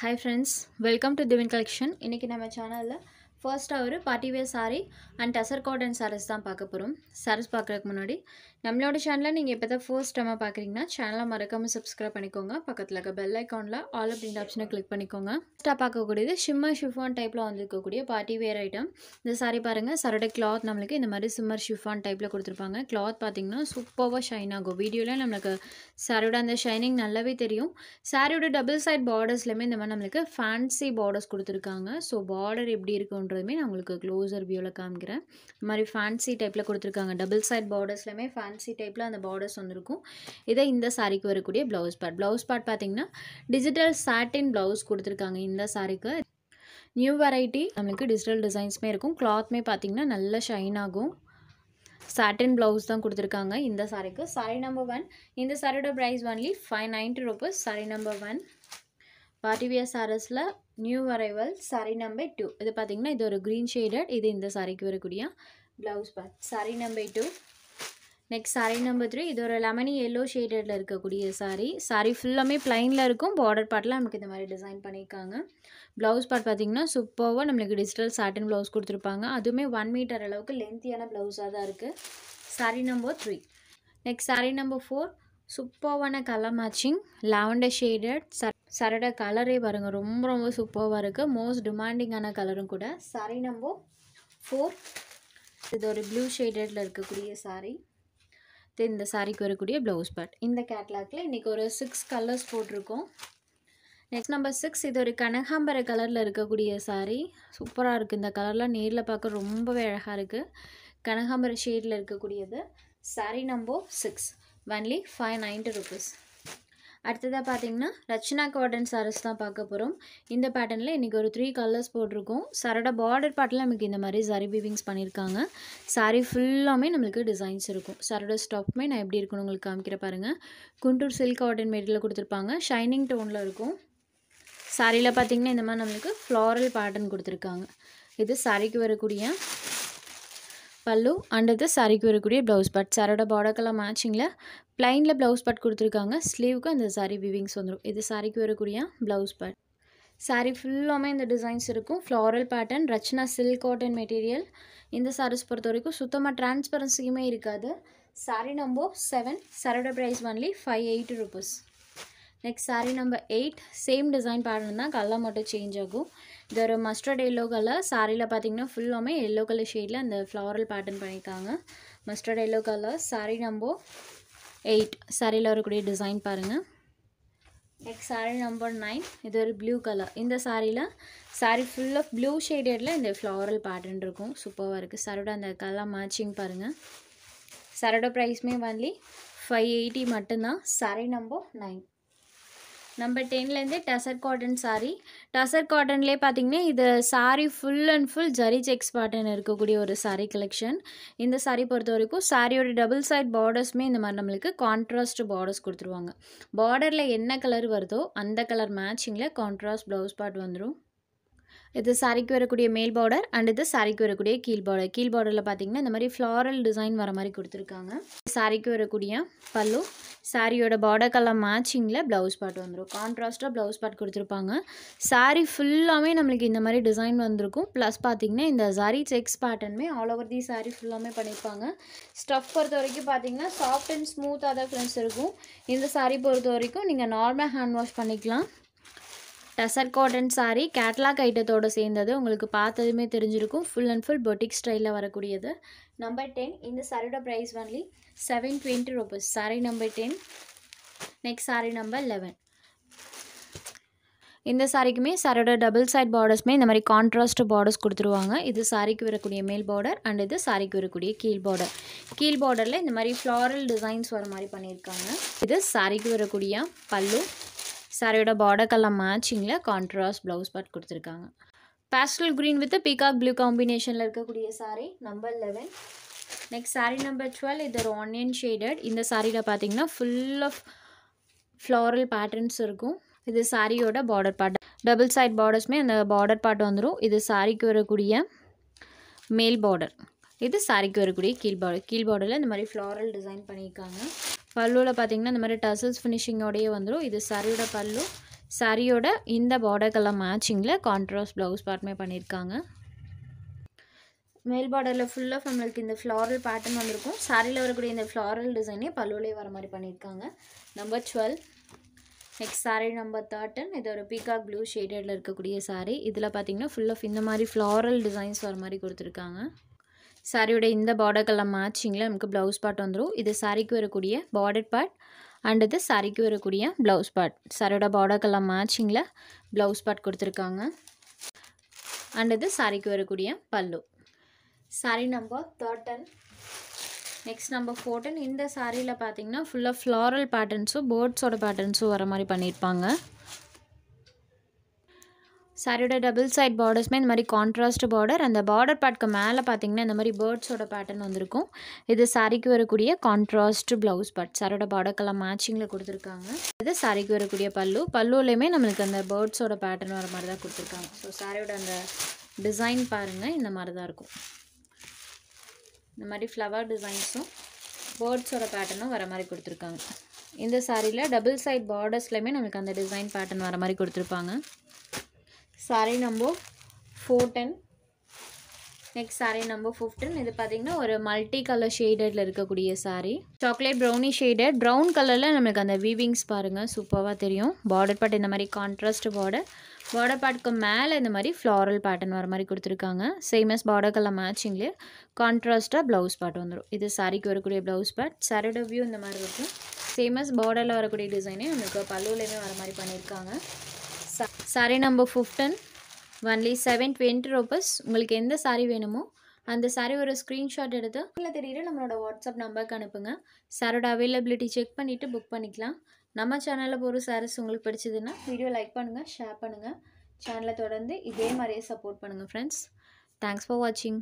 hi friends welcome to திவின் collection இன்றைக்கி நம்ம சேனலில் ஃபர்ஸ்ட்டாக ஒரு party wear sari and tussar cotton saris தான் பார்க்க போகிறோம் சாரீஸ் பார்க்குறதுக்கு முன்னாடி நம்மளோட சேனலை நீங்கள் இப்போ தான் ஃபர்ஸ்ட் டைமாக பார்க்குறீங்கன்னா சேனலை மறக்காமல் சப்ஸ்கிரைப் பண்ணிக்கோங்க பக்கத்தில் இருக்க பெல் ஐக்கானில் ஆல் அப்படின்ற ஆப்ஷனை கிளிக் பண்ணிக்கோங்க ஃபஸ்ட்டாக பார்க்கக்கூடியது ஷிம்மர் ஷிஃபான் டைப்பில் வந்துருக்கக்கூடிய பார்ட்டி வேர் ஐட்டம் இந்த சாரி பாருங்கள் சரடை கிளாத் நம்மளுக்கு இந்த மாதிரி சிம்மர் ஷிஃபான் டைப்பில் கொடுத்துருப்பாங்க கிளாத் பார்த்திங்கன்னா சூப்பராக ஷைன் ஆகும் வீடியோவில் நம்மளுக்கு சாரியோட அந்த ஷைனிங் நல்லாவே தெரியும் சாரியோட டபுள் சைட் பார்டர்ஸ்லையுமே இந்த மாதிரி நம்மளுக்கு ஃபேன்சி பார்டர்ஸ் கொடுத்துருக்காங்க ஸோ பார்டர் எப்படி இருக்குன்றதுமே நான் உங்களுக்கு க்ளோசர் வியூவில் காமிக்கிறேன் இந்த மாதிரி ஃபேன்சி டைப்பில் கொடுத்துருக்காங்க டபுள் சைட் பார்டர்ஸ்லையுமே ஃபேன் ஃபேன்சி டைப்பில் அந்த பார்டர்ஸ் வந்திருக்கும் இதை இந்த சாரீக்கு வரக்கூடிய ப்ளவுஸ் பார்ட் ப்ளவுஸ் பார்ட் பார்த்திங்கன்னா டிஜிட்டல் சாட்டின் ப்ளவுஸ் கொடுத்துருக்காங்க இந்த சாரீக்கு நியூ வெரைட்டி நம்மளுக்கு டிஜிட்டல் டிசைன்ஸுமே இருக்கும் கிளாத்மே பார்த்தீங்கன்னா நல்லா ஷைன் ஆகும் சாட்டின் ப்ளவுஸ் தான் கொடுத்துருக்காங்க இந்த சாரிக்கு சாரி நம்பர் ஒன் இந்த சாரியோட price only five ninety rupees sari number one party wear சாரஸில் new arrival sari number two இது பார்த்திங்கன்னா இது ஒரு க்ரீன் ஷேடட் இது இந்த சாரீக்கு வரக்கூடிய blouse part sari number two next sari number three இது ஒரு லெமனி எல்லோ ஷேடடில் இருக்கக்கூடிய சாரி சாரி ஃபுல்லாமே ப்ளைனில் இருக்கும் பார்டர் பார்ட்டில் நமக்கு இந்த மாதிரி டிசைன் பண்ணியிருக்காங்க ப்ளவுஸ் பார்ட் பார்த்திங்கன்னா சூப்பராக நம்மளுக்கு டிஜிட்டல் சாட்டன் ப்ளவுஸ் கொடுத்துருப்பாங்க அதுவுமே ஒன் மீட்டர் அளவுக்கு லென்த்தியான ப்ளவுஸாக தான் இருக்குது sari number three next sari number four சூப்பர்வான கலர் மேட்சிங் லாவண்டர் ஷேடட் சரட கலரே பாருங்கள் ரொம்ப ரொம்ப சூப்பராக இருக்குது மோஸ்ட் டிமாண்டிங்கான கலரும் கூட சாரி நம்பர் ஃபோர் இது ஒரு ப்ளூ ஷேடடில் இருக்கக்கூடிய சாரீ தென் இந்த சாரிக்கு வரக்கூடிய ப்ளவுஸ் பட் இந்த கேட்லாக்ல இன்றைக்கி ஒரு சிக்ஸ் கலர்ஸ் போட்டிருக்கோம் நெக்ஸ்ட் நம்பர் சிக்ஸ் இது ஒரு கனகாம்பர கலரில் இருக்கக்கூடிய சாரீ சூப்பராக இருக்குது இந்த கலர்லாம் நேரில் பார்க்க ரொம்பவே அழகாக இருக்குது கனகாம்பர ஷேடில் இருக்கக்கூடியது sari number six only five ninety rupees அடுத்ததாக பார்த்தீங்கன்னா ரச்சனா காட்டன் சாரீஸ் தான் பார்க்க போகிறோம் இந்த பேட்டர்னில் இன்றைக்கி ஒரு த்ரீ கலர்ஸ் போட்டிருக்கோம் சாரோட பார்டர் பாட்டெலாம் நமக்கு இந்த மாதிரி சாரி பீவிங்ஸ் பண்ணியிருக்காங்க சாரி ஃபுல்லாமே நம்மளுக்கு டிசைன்ஸ் இருக்கும் சாரோட ஸ்டாப்புமே நான் எப்படி இருக்குன்னு உங்களுக்கு காமிக்கிற பாருங்கள் குண்டூர் சில்க் காட்டன் மெட்டீரியல் கொடுத்துருப்பாங்க ஷைனிங் டோனில் இருக்கும் சாரியில் பார்த்தீங்கன்னா இந்த மாதிரி நம்மளுக்கு ஃப்ளாரல் பேட்டர்ன் கொடுத்துருக்காங்க இது சாரிக்கு வரக்கூடிய பல்லு அண்டர் த சாரிக்கு வரக்கூடிய ப்ளவுஸ் பட் சாரோட பார்டர்க்கெல்லாம் மேட்சிங்கில் ப்ளைனில் ப்ளவுஸ் பட் கொடுத்துருக்காங்க ஸ்லீவுக்கு அந்த சாரீ விவிங்ஸ் வந்துடும் இது சாரிக்கு வரக்கூடிய ப்ளவுஸ் பட் சாரி ஃபுல்லாமே இந்த டிசைன்ஸ் இருக்கும் floral pattern Rachana silk cotton material இந்த சாரீஸ் பொறுத்த வரைக்கும் சுத்தமாக டிரான்ஸ்பரன்சியுமே இருக்காது சாரி நம்பர் செவன் சாரோட price only five eight rupees next sari number eight same design pattern தான் கலர் மட்டும் சேஞ்ச் ஆகும் இது ஒரு மஸ்டர்ட் எல்லோ கலர் சாரியில் பார்த்தீங்கன்னா ஃபுல்லாமே எல்லோ கலர் ஷேடில் அந்த ஃப்ளவரல் பேட்டர்ன் பண்ணியிருக்காங்க mustard yellow colour sari number eight சாரியில் வரக்கூடிய டிசைன் பாருங்கள் நெக்ஸ்ட் சாரீ நம்பர் நைன் இது ஒரு ப்ளூ கலர் இந்த சாரியில் சாரீ ஃபுல்லாக ப்ளூ ஷேடடில் இந்த ஃப்ளவரல் பேட்டர்ன் இருக்கும் சூப்பராக இருக்குது சாரோட அந்த கலர் மேட்சிங் பாருங்கள் சாரோட ப்ரைஸ்மே ஒன்லி ஃபைவ் எயிட்டி மட்டும்தான் சாரி நம்பர் நைன் நம்பர் டென்லேருந்து டசர் காட்டன் சாரீ டசர் காட்டன்லேயே பார்த்தீங்கன்னா இது sari full and full zari checks pattern இருக்கக்கூடிய ஒரு சாரீ கலெக்ஷன் இந்த சாரீ பொறுத்த வரைக்கும் சாரியோட டபுள் சைட் பார்டர்ஸுமே இந்த மாதிரி நம்மளுக்கு கான்ட்ராஸ்ட் பார்டர்ஸ் கொடுத்துருவாங்க பார்டரில் என்ன கலர் வருதோ அந்த கலர் மேட்சிங்கில் கான்ட்ராஸ்ட் ப்ளவுஸ் பார்ட் வந்துடும் இது சாரிக்கு வரக்கூடிய மேல் பார்டர் அண்ட் இது சாரிக்கு வரக்கூடிய கீழ் பார்டர் கீழ் பார்டரில் பார்த்தீங்கன்னா இந்த மாதிரி ஃப்ளாரல் டிசைன் வர மாதிரி கொடுத்துருக்காங்க சாரிக்கு வரக்கூடிய பல்லு சாரியோட பார்டர் கலர் மேட்சிங்கில் ப்ளவுஸ் பாட் வந்துடும் கான்ட்ராஸ்ட்டாக ப்ளவுஸ் பாட் கொடுத்துருப்பாங்க சாரி ஃபுல்லாகவே நம்மளுக்கு இந்த மாதிரி டிசைன் வந்திருக்கும் ப்ளஸ் பார்த்திங்கன்னா இந்த சாரீ செக்ஸ் பேட்டர்னுமே ஆல் ஓவர் தி சாரி ஃபுல்லாகவே பண்ணியிருப்பாங்க ஸ்டஃப் பொறுத்த வரைக்கும் பார்த்திங்கன்னா சாஃப்ட் அண்ட் ஸ்மூத்தாக தான் ஃப்ரெண்ட்ஸ் இருக்கும் இந்த சாரி பொறுத்த வரைக்கும் நீங்கள் நார்மலாக ஹேண்ட் வாஷ் பண்ணிக்கலாம் டசர் காட்டன் சாரி கேட்லாக் ஐட்டத்தோடு சேர்ந்தது உங்களுக்கு பார்த்ததுமே தெரிஞ்சிருக்கும் ஃபுல் அண்ட் ஃபுல் பொட்டிக் ஸ்டைலில் வரக்கூடியது நம்பர் டென் இந்த சாரியோட price only seven twenty rupees sari number ten next sari number eleven இந்த சாரிக்குமே சாரோட டபுள் சைட் பார்டர்ஸ்மே இந்த மாதிரி கான்ட்ராஸ்ட் பார்டர்ஸ் கொடுத்துருவாங்க இது சாரிக்கு வரக்கூடிய மேல் பார்டர் அண்ட் இது சாரிக்கு வரக்கூடிய கீழ் பார்டர் கீழ் பார்டரில் இந்த மாதிரி ஃப்ளாரல் டிசைன்ஸ் வர மாதிரி பண்ணியிருக்காங்க இது சாரிக்கு வரக்கூடிய பல்லு சாரியோட பார்டர் கலர் மேட்சிங்கில் கான்ட்ராஸ்ட் ப்ளவுஸ் பார்ட் கொடுத்துருக்காங்க pastel green with peacock blue காம்பினேஷனில் இருக்கக்கூடிய sari number eleven next sari number twelve இது ஒரு ஆனியன் ஷேடட் இந்த சாரியில் பார்த்தீங்கன்னா ஃபுல் ஆஃப் ஃப்ளாரல் பேட்டர்ன்ஸ் இருக்கும் இது சாரியோட பார்டர் பார்ட் டபுள் சைட் பார்டர்ஸ்மே அந்த பார்டர் பார்ட் வந்துடும் இது சாரிக்கு வரக்கூடிய மேல் பார்டர் இது சாரிக்கு வரக்கூடிய கீழ் பார்டர் கீழ் பார்டரில் இந்த மாதிரி ஃப்ளாரல் டிசைன் பண்ணியிருக்காங்க பல்லுவில் பார்த்தீங்கன்னா இந்த மாதிரி டசல்ஸ் ஃபினிஷிங்கோடையே வந்துடும் இது சாரியோட பல்லு சாரியோட இந்த பார்டர் மேட்சிங்கில் கான்ட்ராஸ் ப்ளவுஸ் பார்ட்டுமே பண்ணியிருக்காங்க மேல் பார்டரில் ஃபுல்லாக நம்மளுக்கு இந்த ஃப்ளாரல் பேட்டர்ன் வந்திருக்கும் சாரியில் வரக்கூடிய இந்த ஃப்ளாரல் டிசைனே பல்லுவிலே வர மாதிரி பண்ணியிருக்காங்க number twelve next sari number thirteen இது ஒரு பீகாக் ப்ளூ ஷேடடில் இருக்கக்கூடிய சாரீ இதில் பார்த்தீங்கன்னா ஃபுல்லாக இந்த மாதிரி ஃப்ளாரல் டிசைன்ஸ் வர மாதிரி கொடுத்துருக்காங்க சாரியோட இந்த பார்டர் கலர் மேட்சிங்கில் நமக்கு ப்ளவுஸ் பார்ட் வந்துடும் இது சாரிக்கு வரக்கூடிய பார்டர் பார்ட் அண்ட் இது சாரிக்கு வரக்கூடிய ப்ளவுஸ் பார்ட் சாரியோட பார்டர் கலர் மேட்சிங்கில் ப்ளவுஸ் பார்ட் கொடுத்துருக்காங்க அண்ட் இது சாரிக்கு வரக்கூடிய பல்லு sari number thirteen next number fourteen இந்த சாரியில் பார்த்தீங்கன்னா ஃபுல்லாக ஃப்ளாரல் பேட்டர்ன்ஸும் பேர்ட்ஸோட பேட்டர்ன்ஸும் வர மாதிரி பண்ணியிருப்பாங்க சாரியோட டபுள் சைட் பார்டர்ஸ்மே இந்த மாதிரி கான்ட்ராஸ்ட் பார்டர் அந்த பார்டர் பார்ட்க்கு மேலே பார்த்தீங்கன்னா இந்த மாதிரி பேர்ட்ஸோட பேட்டர்ன் வந்திருக்கும் இது சாரிக்கு வரக்கூடிய கான்ட்ராஸ்ட் ப்ளவுஸ் பட் சாரோட பார்டர்க்கெல்லாம் மேட்சிங்கில் கொடுத்துருக்காங்க இது சாரிக்கு வரக்கூடிய பல்லு பல்லுலையுமே நம்மளுக்கு அந்த பேர்ட்ஸோட பேட்டர்ன் வர மாதிரி தான் கொடுத்துருக்காங்க ஸோ சாரியோட அந்த டிசைன் பாருங்கள் இந்த மாதிரி தான் இருக்கும் இந்த மாதிரி ஃப்ளவர் டிசைன்ஸும் பேர்ட்ஸோட பேட்டர்னும் வர மாதிரி கொடுத்துருக்காங்க இந்த சாரியில் டபுள் சைட் பார்டர்ஸ்லையுமே நம்மளுக்கு அந்த டிசைன் பேட்டர்ன் வர மாதிரி கொடுத்துருப்பாங்க sari number fourteen next sari number fifteen இது பார்த்தீங்கன்னா ஒரு மல்டி கலர் ஷேடடில் இருக்கக்கூடிய sari chocolate brownie shaded brown கலரில் நம்மளுக்கு அந்த வீவிங்ஸ் பாருங்கள் சூப்பராக தெரியும் பார்டர் பார்ட் இந்த மாதிரி கான்ட்ராஸ்ட் பார்டர் பார்டர் பார்ட்க்கு மேலே இந்த மாதிரி ஃப்ளாரல் பேட்டர்ன் வர மாதிரி கொடுத்துருக்காங்க சேமஸ் பார்டர் கலர் மேட்சிங்லேயே கான்ட்ராஸ்ட்டாக ப்ளவுஸ் பாட் வந்துடும் இது சாரீக்கு வரக்கூடிய ப்ளவுஸ் பார்ட் சாரியோட வியூ இந்த மாதிரி இருக்கும் சேமஸ் பார்டரில் வரக்கூடிய டிசைனே நம்மளுக்கு பல்லுவிலையுமே வர மாதிரி பண்ணியிருக்காங்க sari number fifteen only seven twenty rupees உங்களுக்கு எந்த சாரீ வேணுமோ அந்த சாரீ ஒரு ஸ்க்ரீன்ஷாட் எடுத்து இல்லை தெரியுற நம்மளோட வாட்ஸ்அப் நம்பருக்கு அனுப்புங்க சாரோட அவைலபிலிட்டி செக் பண்ணிவிட்டு புக் பண்ணிக்கலாம் நம்ம சேனலில் போகிற சாரீஸ் உங்களுக்கு பிடிச்சதுன்னா வீடியோ லைக் பண்ணுங்கள் ஷேர் பண்ணுங்கள் சேனலை தொடர்ந்து இதே மாதிரியே சப்போர்ட் பண்ணுங்கள் ஃப்ரெண்ட்ஸ் தேங்க்ஸ் ஃபார் வாட்சிங்